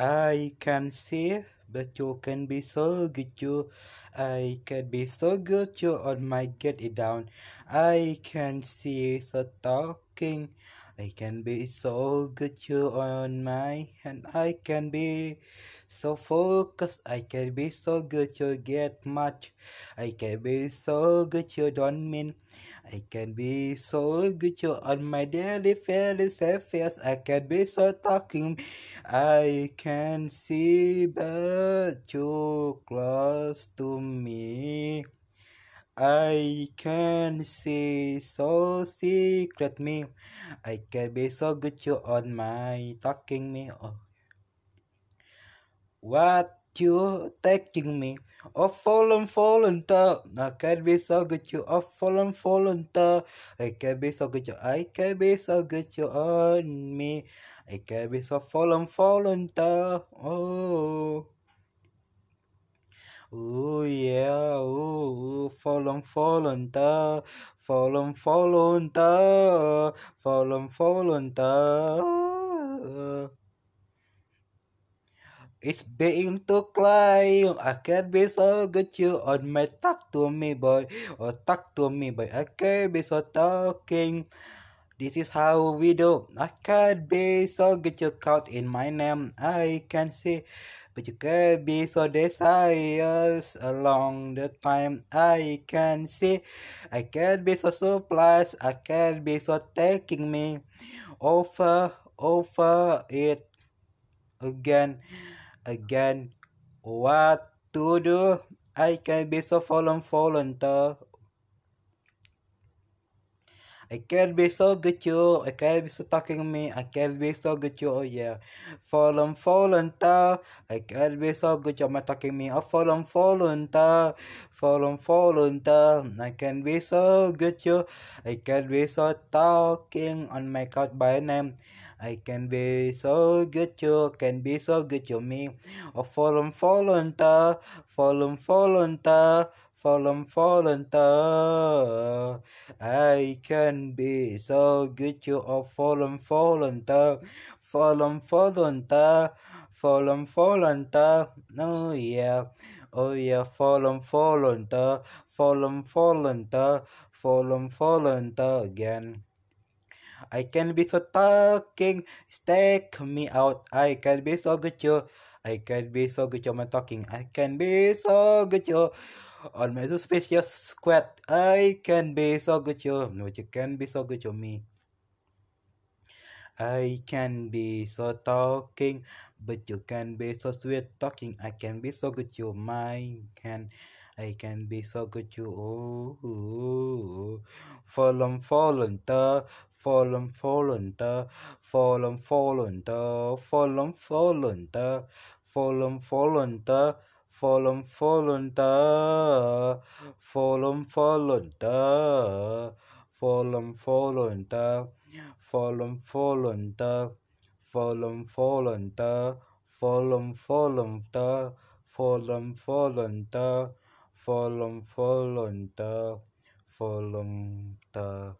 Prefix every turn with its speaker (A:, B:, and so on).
A: I can see, but you can be so good too. I can be so good too, on my get it down. I can see, so talking. I can be so good you on my hand I can be so focused I can be so good you get much I can be so good you don't mean I can be so good you on my daily feelings affairs I can be so talking I can see but you close to me I can see so secret me. I can be so good you on my talking me. Oh. What you taking me? Oh, fallen, fallen, the I can be so good you. Oh, fallen, fallen, the I can be so good you. I can be so good you on me. I can be so fallen, fallen, the oh. Ooh fallen, fallen, da, fallen, fallen, da, fallen, fallen, da. It's being too climb. I can't be so good you on my talk to me boy. or oh, talk to me boy. I can't be so talking. This is how we do. I can't be so get your caught in my name. I can see. But you can be so desirous along the time I can see. I can not be so surprised. I can not be so taking me over, over it again, again. What to do? I can be so fallen, fallen, though. I can't be so good you. I can't be so talking me. I can't be so good you. Oh yeah. Fallen, fallen ta. I can't be so good you. My talking me. I Oh fallen, fallen ta. Fallen, fallen ta. I can't be so good you. I can't be so talking on my couch by name. I can be so good you. Can be so good you me. I Oh fallen, fallen ta. Fallen, fallen ta. Fallen, fallen thơ I can be so good you are fallen, fallen thơ Fallen, fallen thơ Fallen, fallen Oh yeah Oh yeah Fallen, fallen thơ Fallen, fallen thơ Fallen, fallen again I can be so talking, take me out. I can be so good, you. I can be so good, you. I'm talking. I can be so good, you on my suspicious squat. I can be so good you no you can be so good to me. I can be so talking, but you can be so sweet talking. I can be so good you my can I can be so good you oh, oh, oh. Follow follow the follow follow the follow follow the follow follow the follow follow the Folum folum da, folum folum da, folum folum da, folum folum da, folum folum da, folum folum da, folum folum da, folum folum da, folum da.